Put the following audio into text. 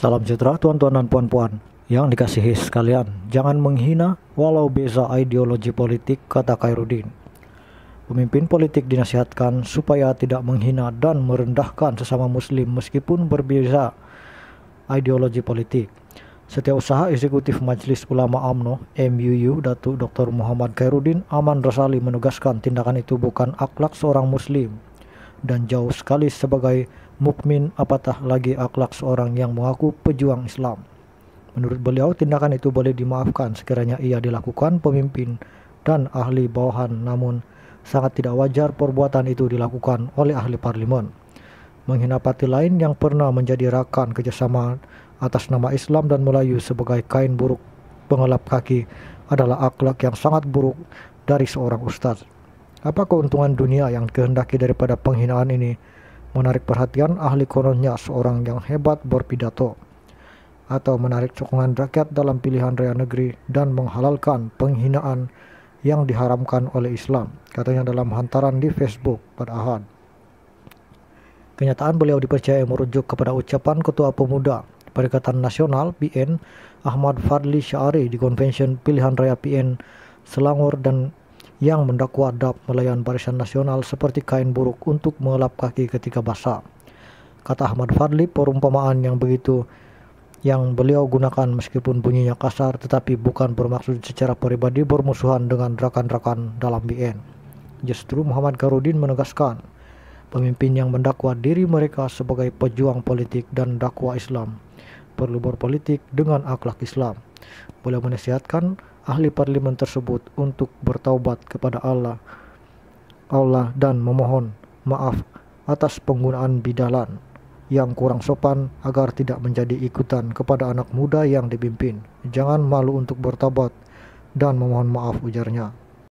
Salam sejahtera tuan-tuan dan puan-puan yang dikasihi sekalian. Jangan menghina walau beza ideologi politik, kata Khairuddin. Pemimpin politik dinasihatkan supaya tidak menghina dan merendahkan sesama muslim meskipun berbeza ideologi politik. Setiausaha Eksekutif Majelis Ulama AMNO MUU Datuk Dr. Muhammad Khairuddin Aman Rasali menugaskan tindakan itu bukan akhlak seorang muslim dan jauh sekali sebagai mukmin apatah lagi akhlak seorang yang mengaku pejuang Islam. Menurut beliau, tindakan itu boleh dimaafkan sekiranya ia dilakukan pemimpin dan ahli bawahan, namun sangat tidak wajar perbuatan itu dilakukan oleh ahli parlimen Menghina parti lain yang pernah menjadi rakan kerjasama atas nama Islam dan Melayu sebagai kain buruk pengelap kaki adalah akhlak yang sangat buruk dari seorang ustadz. Apa keuntungan dunia yang dikehendaki daripada penghinaan ini? Menarik perhatian ahli kononnya seorang yang hebat berpidato atau menarik sokongan rakyat dalam pilihan raya negeri dan menghalalkan penghinaan yang diharamkan oleh Islam, katanya dalam hantaran di Facebook pada Ahad. Kenyataan beliau dipercaya merujuk kepada ucapan Ketua Pemuda Perikatan Nasional PN Ahmad Fadli Syari di konvensi pilihan raya PN Selangor dan yang mendakwa dap melayan barisan nasional seperti kain buruk untuk mengelap kaki ketika basah. Kata Ahmad Fadli, perumpamaan yang begitu yang beliau gunakan meskipun bunyinya kasar tetapi bukan bermaksud secara pribadi bermusuhan dengan rekan-rekan dalam BN. Justru Muhammad Garudin menegaskan, pemimpin yang mendakwa diri mereka sebagai pejuang politik dan dakwa Islam perlu berpolitik dengan akhlak Islam. Boleh menasihatkan ahli parlemen tersebut untuk bertaubat kepada Allah Allah dan memohon maaf atas penggunaan bidalan yang kurang sopan agar tidak menjadi ikutan kepada anak muda yang dipimpin. Jangan malu untuk bertobat dan memohon maaf ujarnya.